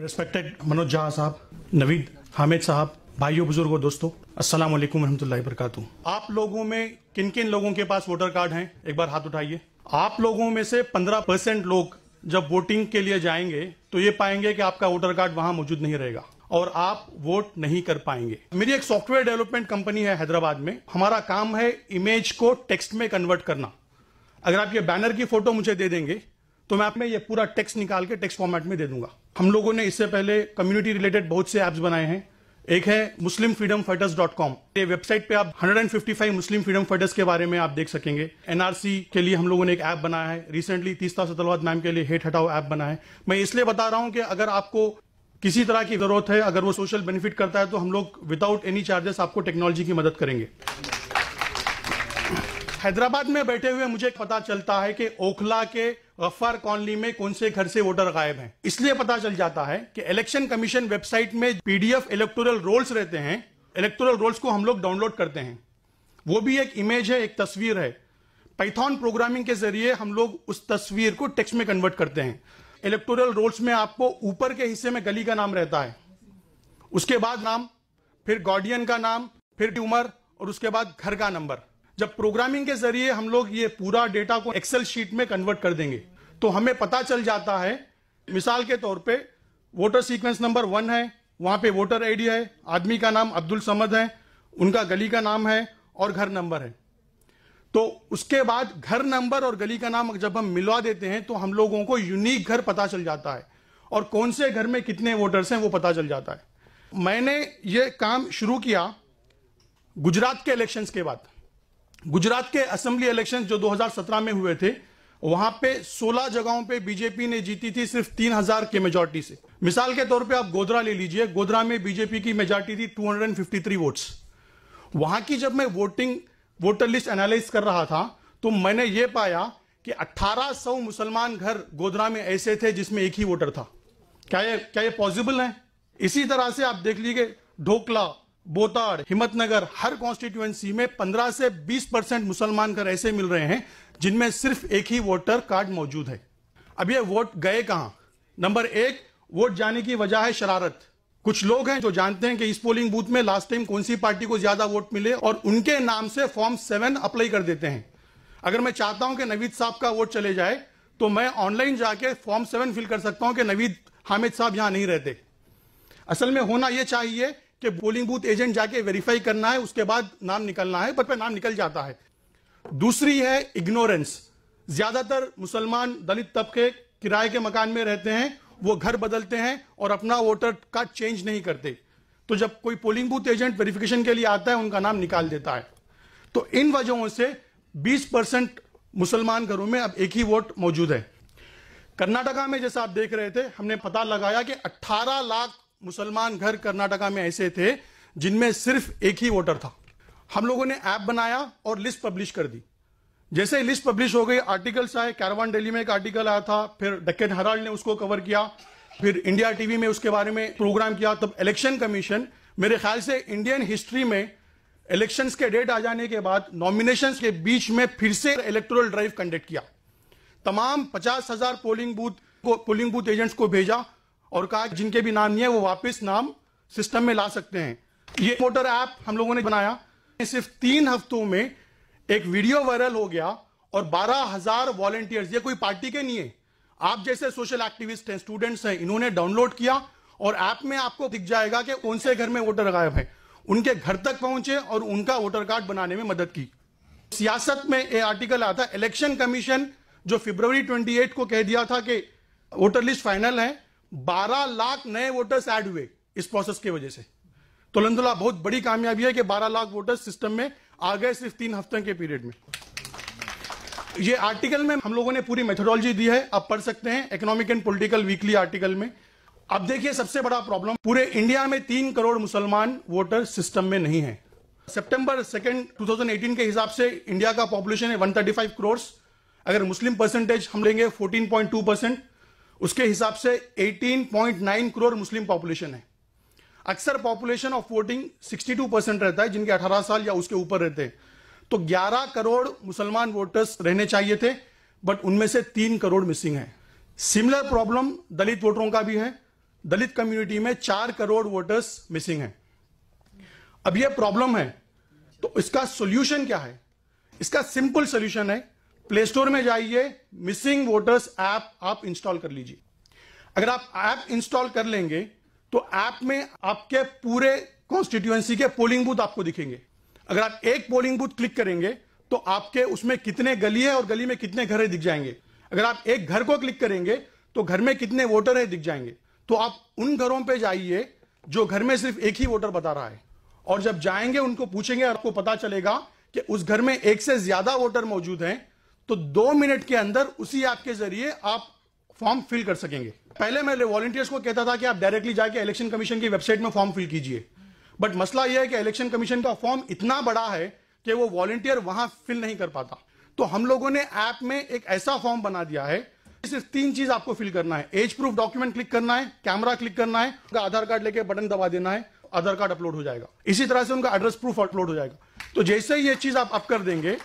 respected Manoj जहा साहब नवीद हामिद साहब भाइयों बुजुर्गों दोस्तों अस्सलाम वालेकुम रहमतुल्लाहि आप लोगों में किन किन लोगों के पास वोटर कार्ड हैं एक बार हाथ उठाइए आप लोगों में से 15 परसेंट लोग जब वोटिंग के लिए जाएंगे तो ये पाएंगे कि आपका वोटर कार्ड वहां मौजूद नहीं रहेगा और आप वोट नहीं कर पाएंगे मेरी एक सॉफ्टवेयर डेवलपमेंट कंपनी है हैदराबाद में हमारा काम है इमेज को टेक्स्ट में कन्वर्ट करना अगर आप ये बैनर की फोटो मुझे दे देंगे तो मैं आपने ये पूरा टेक्स्ट निकाल के टेक्स्ट फॉर्मेट में दे दूंगा हम लोगों ने इससे पहले कम्युनिटी रिलेटेड बहुत से एप्स बनाए हैं एक है Muslim freedom fighters dot com ये वेबसाइट पे आप 155 मुस्लिम फ्रीडम फाइटर्स के बारे में आप देख सकेंगे एनआरसी के लिए हम लोगों ने एक ऐप बनाया है रिसेंटली तीसरा सतलवाद मैम के लिए हेट हटाओ ऐप बनाया है मैं इसलिए बता रहा हूं कि अगर आपको किसी तरह की जरूरत है अगर वो सोशल बेनिफिट करता है तो हम लोग विदाउट एनी चार्जेस आपको टेक्नोलॉजी की मदद करेंगे हैदराबाद में बैठे हुए मुझे पता चलता है कि ओखला के गफ्फार कॉलोनी में कौन से घर से वोटर गायब हैं इसलिए पता चल जाता है कि इलेक्शन कमीशन वेबसाइट में पीडीएफ इलेक्टोरल रोल्स रहते हैं इलेक्टोरल रोल्स को हम लोग डाउनलोड करते हैं वो भी एक इमेज है एक तस्वीर है पैथॉन प्रोग्रामिंग के जरिए हम लोग उस तस्वीर को टेक्स्ट में कन्वर्ट करते हैं इलेक्टोरल रोल्स में आपको ऊपर के हिस्से में गली का नाम रहता है उसके बाद नाम फिर गार्डियन का नाम फिर ट्यूमर और उसके बाद घर का नंबर जब प्रोग्रामिंग के जरिए हम लोग ये पूरा डेटा को एक्सेल शीट में कन्वर्ट कर देंगे तो हमें पता चल जाता है मिसाल के तौर पे वोटर सीक्वेंस नंबर वन है वहां पे वोटर आईडी है आदमी का नाम अब्दुल समद है उनका गली का नाम है और घर नंबर है तो उसके बाद घर नंबर और गली का नाम जब हम मिलवा देते हैं तो हम लोगों को यूनिक घर पता चल जाता है और कौन से घर में कितने वोटर्स हैं वो पता चल जाता है मैंने ये काम शुरू किया गुजरात के इलेक्शंस के बाद गुजरात के असेंबली इलेक्शन जो 2017 में हुए थे वहां पे 16 जगहों पे बीजेपी ने जीती थी सिर्फ 3000 के मेजोरिटी से मिसाल के तौर पे आप गोधरा ले लीजिए गोधरा में बीजेपी की मेजोरिटी थी 253 वोट्स वहां की जब मैं वोटिंग वोटर लिस्ट एनालिस कर रहा था तो मैंने ये पाया कि 1800 मुसलमान घर गोधरा में ऐसे थे जिसमें एक ही वोटर था क्या ये क्या ये पॉसिबल है इसी तरह से आप देख लीजिए ढोकला बोताड़ हिम्मतनगर हर कॉन्स्टिट्यूएंसी में 15 से 20 परसेंट मुसलमान घर ऐसे मिल रहे हैं जिनमें सिर्फ एक ही वोटर कार्ड मौजूद है अब ये वोट गए कहा नंबर एक वोट जाने की वजह है शरारत कुछ लोग हैं जो जानते हैं कि इस पोलिंग बूथ में लास्ट टाइम कौन सी पार्टी को ज्यादा वोट मिले और उनके नाम से फॉर्म सेवन अप्लाई कर देते हैं अगर मैं चाहता हूं कि नवीद साहब का वोट चले जाए तो मैं ऑनलाइन जाके फॉर्म सेवन फिल कर सकता हूं कि नवीद हामिद साहब यहां नहीं रहते असल में होना यह चाहिए कि पोलिंग बूथ एजेंट जाके वेरीफाई करना है उसके बाद नाम निकलना है पर नाम निकल जाता है दूसरी है इग्नोरेंस ज्यादातर मुसलमान दलित तबके किराए के मकान में रहते हैं वो घर बदलते हैं और अपना वोटर का चेंज नहीं करते तो जब कोई पोलिंग बूथ एजेंट वेरिफिकेशन के लिए आता है उनका नाम निकाल देता है तो इन वजहों से 20 परसेंट मुसलमान घरों में अब एक ही वोट मौजूद है कर्नाटका में जैसा आप देख रहे थे हमने पता लगाया कि 18 लाख मुसलमान घर कर्नाटका में ऐसे थे जिनमें सिर्फ एक ही वोटर था हम लोगों ने ऐप बनाया और लिस्ट पब्लिश कर दी जैसे लिस्ट पब्लिश हो गई आर्टिकल्स आए कैरवान डेली में एक आर्टिकल आया था फिर डकेट हराल्ड ने उसको कवर किया फिर इंडिया टीवी में उसके बारे में प्रोग्राम किया तब इलेक्शन कमीशन मेरे ख्याल से इंडियन हिस्ट्री में इलेक्शंस के डेट आ जाने के बाद नॉमिनेशंस के बीच में फिर से इलेक्टोरल ड्राइव कंडक्ट किया तमाम पचास हजार पोलिंग बूथ को पोलिंग बूथ एजेंट्स को भेजा और कहा जिनके भी नाम नहीं है वो वापस नाम सिस्टम में ला सकते हैं ये वोटर ऐप हम लोगों ने बनाया सिर्फ तीन हफ्तों में एक वीडियो वायरल हो गया और बारह हजार वॉलेंटियर्स ये कोई पार्टी के नहीं है आप जैसे सोशल एक्टिविस्ट हैं स्टूडेंट्स हैं इन्होंने डाउनलोड किया और ऐप में आपको दिख जाएगा कि कौन से घर में वोटर गायब है उनके घर तक पहुंचे और उनका वोटर कार्ड बनाने में मदद की सियासत में ये आर्टिकल आता इलेक्शन कमीशन जो फेब्रवरी ट्वेंटी को कह दिया था कि वोटर लिस्ट फाइनल है 12 लाख नए वोटर्स ऐड हुए इस प्रोसेस की वजह से तो अलहमदुल्ला बहुत बड़ी कामयाबी है कि 12 लाख वोटर्स सिस्टम में आ गए सिर्फ तीन हफ्तों के पीरियड में ये आर्टिकल में हम लोगों ने पूरी मेथोडोलॉजी दी है आप पढ़ सकते हैं Economic and Political Weekly article में अब देखिए सबसे बड़ा प्रॉब्लम पूरे इंडिया में तीन करोड़ मुसलमान वोटर सिस्टम में नहीं है सितंबर सेकेंड 2018 के हिसाब से इंडिया का पॉपुलेशन है 135 करोड़ अगर मुस्लिम परसेंटेज हम लेंगे 14.2 परसेंट उसके हिसाब से 18.9 करोड़ मुस्लिम पॉपुलेशन है अक्सर पॉपुलेशन ऑफ वोटिंग 62 परसेंट रहता है जिनके 18 साल या उसके ऊपर रहते हैं तो 11 करोड़ मुसलमान वोटर्स रहने चाहिए थे बट उनमें से तीन करोड़ मिसिंग है सिमिलर प्रॉब्लम दलित वोटरों का भी है दलित कम्युनिटी में चार करोड़ वोटर्स मिसिंग है अब यह प्रॉब्लम है तो इसका सोल्यूशन क्या है इसका सिंपल सोल्यूशन है प्ले स्टोर में जाइए मिसिंग वोटर्स ऐप आप इंस्टॉल कर लीजिए अगर आप ऐप इंस्टॉल कर लेंगे तो ऐप में आपके पूरे कॉन्स्टिट्यूएंसी के पोलिंग बूथ आपको दिखेंगे अगर आप एक पोलिंग बूथ क्लिक करेंगे तो आपके उसमें कितने गली है और गली में कितने घर है दिख जाएंगे अगर आप एक घर को क्लिक करेंगे तो घर में कितने वोटर है दिख जाएंगे तो आप उन घरों पर जाइए जो घर में सिर्फ एक ही वोटर बता रहा है और जब जाएंगे उनको पूछेंगे आपको पता चलेगा कि उस घर में एक से ज्यादा वोटर मौजूद हैं तो दो मिनट के अंदर उसी ऐप के जरिए आप फॉर्म फिल कर सकेंगे पहले मैं वॉलंटियर्स को कहता था कि आप डायरेक्टली जाके इलेक्शन कमीशन की वेबसाइट में फॉर्म फिल कीजिए बट मसला यह है कि इलेक्शन कमीशन का फॉर्म इतना बड़ा है कि वो वॉलंटियर वहां फिल नहीं कर पाता तो हम लोगों ने ऐप में एक ऐसा फॉर्म बना दिया है सिर्फ तीन चीज आपको फिल करना है एज प्रूफ डॉक्यूमेंट क्लिक करना है कैमरा क्लिक करना है उनका आधार कार्ड लेके बटन दबा देना है आधार कार्ड अपलोड हो जाएगा इसी तरह से उनका एड्रेस प्रूफ अपलोड हो जाएगा तो जैसे ही ये चीज आप अप कर देंगे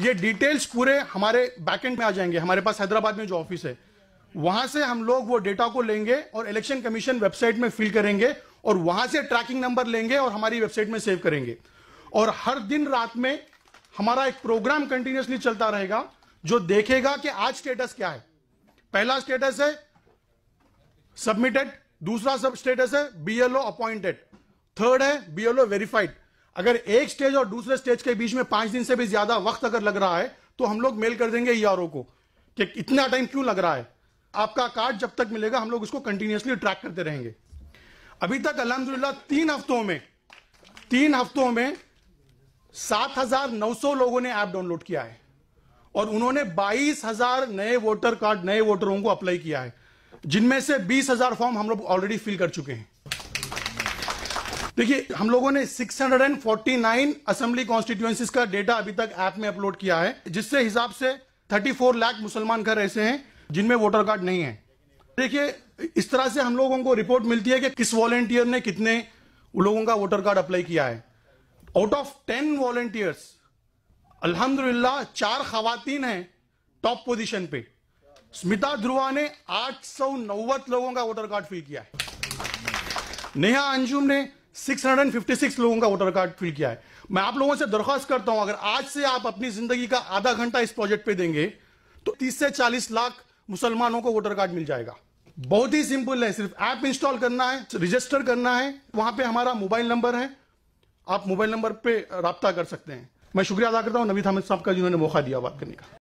ये डिटेल्स पूरे हमारे बैकेंड में आ जाएंगे हमारे पास हैदराबाद में जो ऑफिस है वहां से हम लोग वो डेटा को लेंगे और इलेक्शन कमीशन वेबसाइट में फिल करेंगे और वहां से ट्रैकिंग नंबर लेंगे और हमारी वेबसाइट में सेव करेंगे और हर दिन रात में हमारा एक प्रोग्राम कंटिन्यूसली चलता रहेगा जो देखेगा कि आज स्टेटस क्या है पहला स्टेटस है सबमिटेड दूसरा सब स्टेटस है बीएलओ अपॉइंटेड थर्ड है बीएलओ वेरीफाइड अगर एक स्टेज और दूसरे स्टेज के बीच में पांच दिन से भी ज्यादा वक्त अगर लग रहा है तो हम लोग मेल कर देंगे ई e को कि इतना टाइम क्यों लग रहा है आपका कार्ड जब तक मिलेगा हम लोग उसको कंटिन्यूसली ट्रैक करते रहेंगे अभी तक अलहमदुल्ला तीन हफ्तों में तीन हफ्तों में 7,900 लोगों ने ऐप डाउनलोड किया है और उन्होंने 22,000 नए वोटर कार्ड नए वोटरों को अप्लाई किया है जिनमें से 20,000 फॉर्म हम लोग ऑलरेडी फिल कर चुके हैं देखिए हम लोगों ने 649 असेंबली कॉन्स्टिट्यूएंसीज का डेटा अभी तक ऐप में अपलोड किया है जिससे हिसाब से 34 लाख मुसलमान घर ऐसे हैं जिनमें वोटर कार्ड नहीं है देखिए इस तरह से हम लोगों को रिपोर्ट मिलती है कि किस वॉलेंटियर ने कितने लोगों का वोटर कार्ड अप्लाई किया है आउट ऑफ टेन वॉलेंटियर्स अल्हम्दुलिल्लाह चार खातन हैं टॉप पोजीशन पे स्मिता ध्रुवा ने आठ लोगों का वोटर कार्ड फिल किया है नेहा अंजुम ने 656 लोगों का वोटर कार्ड फिल किया है मैं आप लोगों से दरख्वास्त करता हूं अगर आज से आप अपनी जिंदगी का आधा घंटा इस प्रोजेक्ट पे देंगे तो 30 से 40 लाख मुसलमानों को वोटर कार्ड मिल जाएगा बहुत ही सिंपल है सिर्फ ऐप इंस्टॉल करना है रजिस्टर करना है वहां पे हमारा मोबाइल नंबर है आप मोबाइल नंबर पे रबता कर सकते हैं मैं शुक्रिया अदा करता हूँ नवीद अहमद साहब का जिन्होंने मौका दिया बात करने का